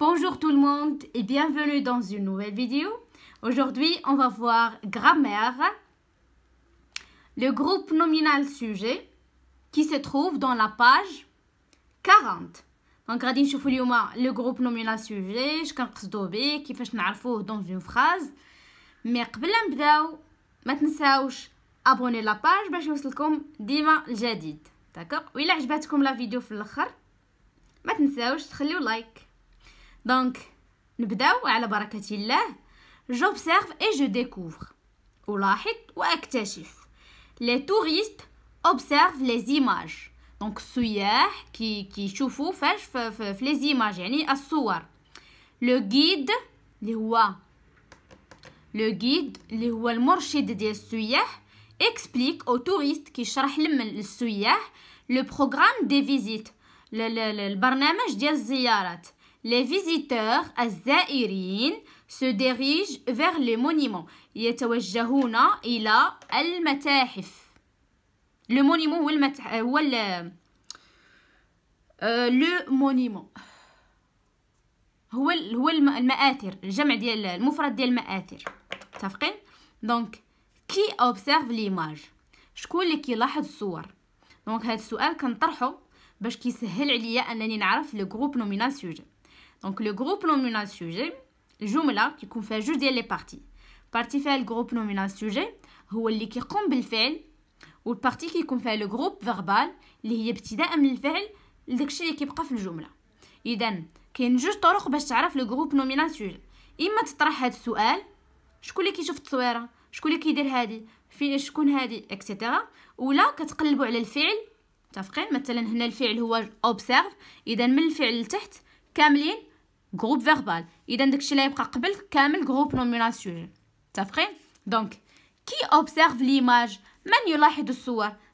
Bonjour tout le monde et bienvenue dans une nouvelle vidéo. Aujourd'hui, on va voir grammaire, le groupe nominal sujet qui se trouve dans la page 40. Donc, غادي نشوفوا اليوم le groupe nominal sujet, je اش كنقصدوا به, كيفاش نعرفوه dans une phrase. Mais, قبل نبداو ما تنساوش la page باج باش يوصلكم ديما الجديد. D'accord? vous الا la vidéo vidéo, في الاخر ما تنساوش un like. دونك نبداو على بركه الله جوبسيرف et je découvre ألاحظ وأكتشف لي توريست اوبسيرف لي زيماج دونك السياح كي كيشوفوا فاش في, في, في les يعني الصور لو guide اللي هو لو guide اللي هو المرشد ديال السياح explique aux touristes كيشرح للسياح لو programme des visites البرنامج ديال الزيارات les visiteurs الزائرين se dirigent vers les monuments يتوجهون إلى المتاحف le monument هو المت... هو ال... le monument هو ال... هو المآثر الجمع ديال المفرد ديال المآثر متفقين دونك كي اوبسيرف ليماج شكون اللي كيلاحظ الصور دونك هذا السؤال كنطرحه باش كيسهل عليا انني نعرف لو غروب نومينال سوجي دونك لو جروب نومينال سوجي الجمله كيكون فيها جوج ديال لي بارتي بارتي فيها الجروب نومينال سوجي هو اللي كيقوم بالفعل والبارتي كيكون فيها لو جروب فيربال اللي هي ابتداء من الفعل لداكشي اللي كيبقى في الجمله اذا كاين جوج طرق باش تعرف لو جروب نومينال سوجي اما تطرح هذا السؤال شكون اللي كيشوف التصويره شكون اللي كيدير هادي فين شكون هادي اكسيتيرا ولا كتقلبوا على الفعل متفقين مثلا هنا الفعل هو اوبسيرف اذا من الفعل لتحت كاملين Groupe verbal. Il est indiqué par lequel comme le groupe Donc, qui observe l'image?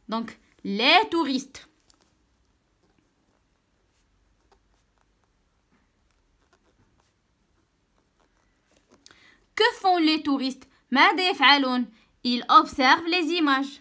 Donc, les touristes. Que font les touristes? ils observent les images.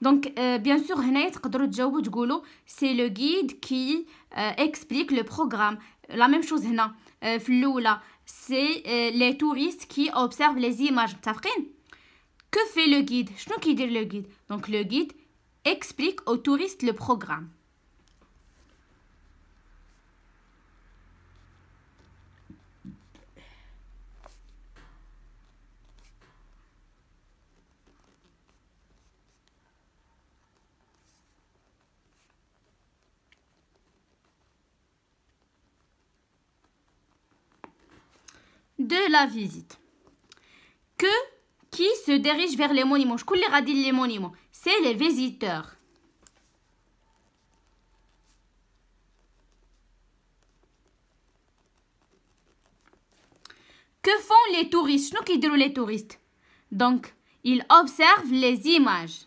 Donc, euh, bien sûr, c'est le guide qui euh, explique le programme. La même chose, euh, Floula, c'est les touristes qui observent les images. Que fait le guide Je ne le guide. Donc, le guide explique aux touristes le programme. de la visite. Que qui se dirige vers les monuments les monuments C'est les visiteurs. Que font les touristes Nous qui les touristes Donc, ils observent les images.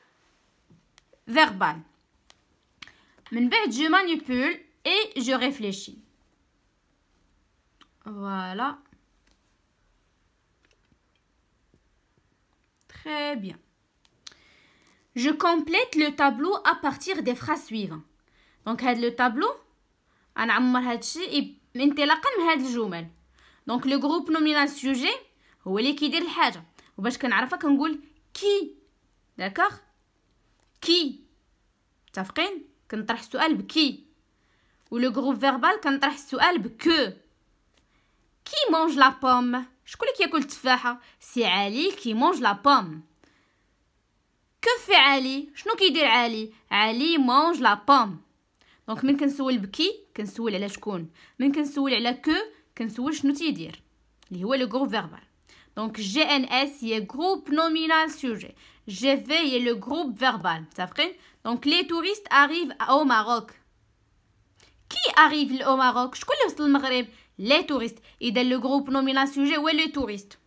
Verbal. Ensuite, je manipule et je réfléchis. Voilà. Très bien. Je complète le tableau à partir des phrases suivantes. Donc, le tableau, on a fait ça et on Donc, le groupe nommé le sujet, c'est celui qui dit les choses. Et pour que vous sachiez, on qui. D'accord كي متفقين كنطرح السؤال بكي لو غروب فيربال كنطرح السؤال بكو كي مونج لا بوم شكون اللي كياكل التفاحه سي علي كي مونج لا بوم في علي شنو كيدير علي علي مونج لا بوم دونك من كنسول بكي كنسول على شكون من كنسول على كو كنسول شنو تيدير اللي هو لو غروب فيربال دونك جي ان اس هي جروب نومينال سوجي Je vais est le groupe verbal. Donc, les touristes arrivent au Maroc. Qui arrive au Maroc Je connais le Maghreb. Les touristes. Et dans le groupe nominal sujet, où est les touristes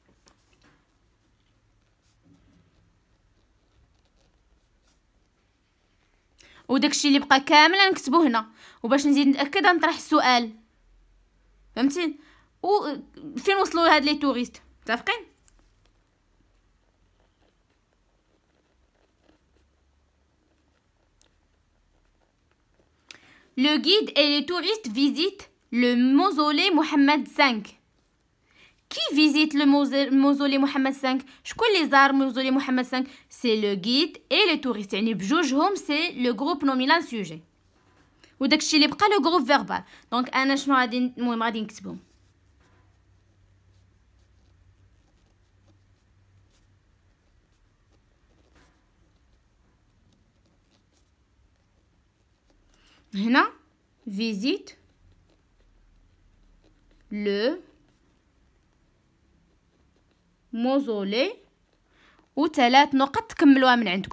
وداكشي اللي بقى كامل نكتبو هنا وباش نزيد نتاكد نطرح السؤال فهمتي وفين وصلوا هاد لي توريست متفقين Le guide et les touristes visitent le mausolée Mohamed V. Qui visite le mausolée Mohamed V Je connais les du mausolée Mohamed V C'est le guide et les touristes. يعني بجوجهم c'est le groupe nominal sujet. وداكشي اللي pas le groupe verbal. Donc je vais vous dire. Maintenant, visite, le mausolée où vous avez quatre personnes qui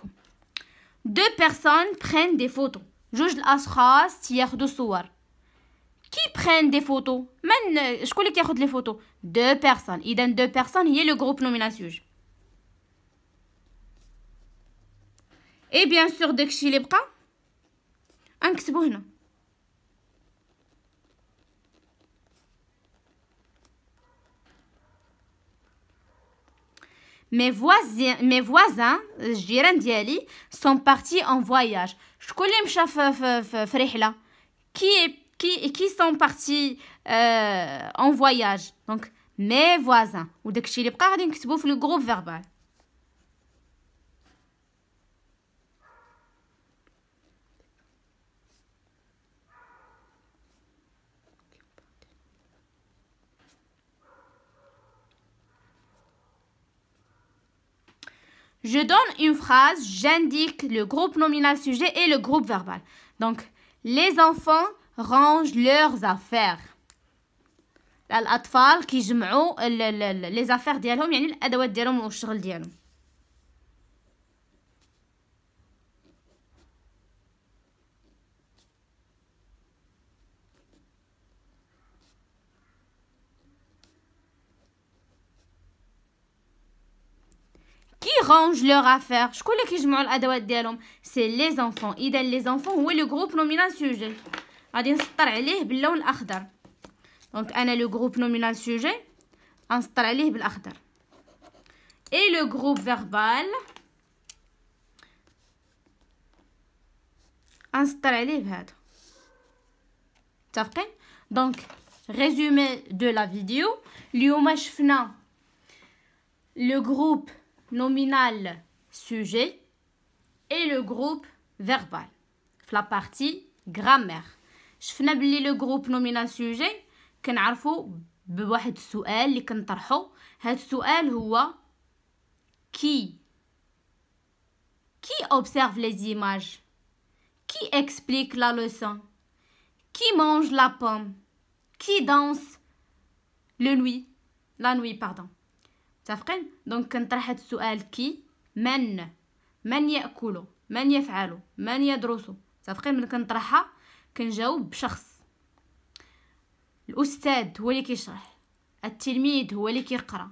Deux personnes prennent des photos. Je Ashraf, il y a Qui prend des photos? Je connais qu'il y les photos. Deux personnes. Et dans deux personnes, il y le groupe nominatif. Et bien sûr, dès que je suis prêt. Mes voisins, mes voisins, je dirais indielly, sont partis en voyage. Je connais mon chauffeur frère là. Qui est qui et qui sont partis euh, en voyage? Donc mes voisins ou de qui les prêteront? C'est le groupe verbal. Je donne une phrase, j'indique le groupe nominal sujet et le groupe verbal. Donc, les enfants rangent leurs affaires. qui les affaires leur affaire. Je connais que je C'est les enfants. Idem les enfants est le groupe nominal sujet. Donc, le groupe nominal sujet. Et le groupe verbal. Installé Donc, résumé de la vidéo. Lui, le groupe nominal sujet et le groupe verbal. La partie grammaire. Je fais le groupe nominal sujet. Qui Qui observe les images Qui explique la leçon Qui mange la pomme Qui danse le nuit La nuit, pardon. متفقين دونك كنطرح هذا السؤال كي من من ياكل من يفعل من يدرس متفقين ملي كنطرحها كنجاوب بشخص الاستاذ هو اللي كيشرح التلميذ هو اللي كيقرا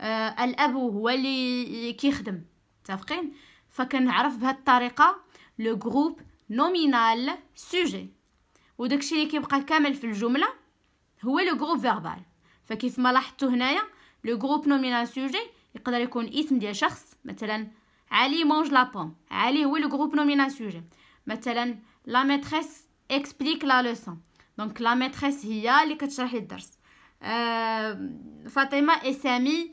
آه الاب هو اللي كيخدم متفقين فكنعرف بهذه الطريقه لو جروب نومينال سوجي وداكشي اللي كيبقى كامل في الجمله هو لو جروب فيربال فكيف ما لاحظتوا هنايا لو جروب نومينال سوجي يقدر يكون اسم ديال شخص مثلا علي مونج لا بوم علي هو لو جروب نومينال سوجي مثلا لا ميتريس اكسبليك لا لوسون دونك لا ميتريس هي اللي كتشرح لي الدرس فاطمه اسامي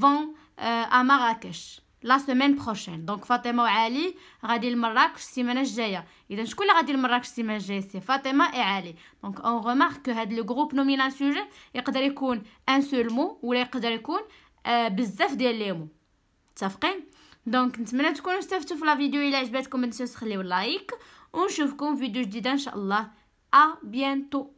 فون ا مراكش لا سيمين بروشين دونك فاطمه وعلي غادي لمراكش السيمانه الجايه اذا شكون اللي غادي لمراكش السيمانه الجايه سي فاطمه اي علي دونك اون غومارك هاد لو غروب نومينال سوجي يقدر يكون ان سول مو ولا يقدر يكون آه بزاف ديال لي مو متفقين دونك نتمنى تكونوا استفدتوا في لا فيديو الا عجبتكم ما تنساوش تخليو لايك ونشوفكم في فيديو جديده ان شاء الله ا بيانتو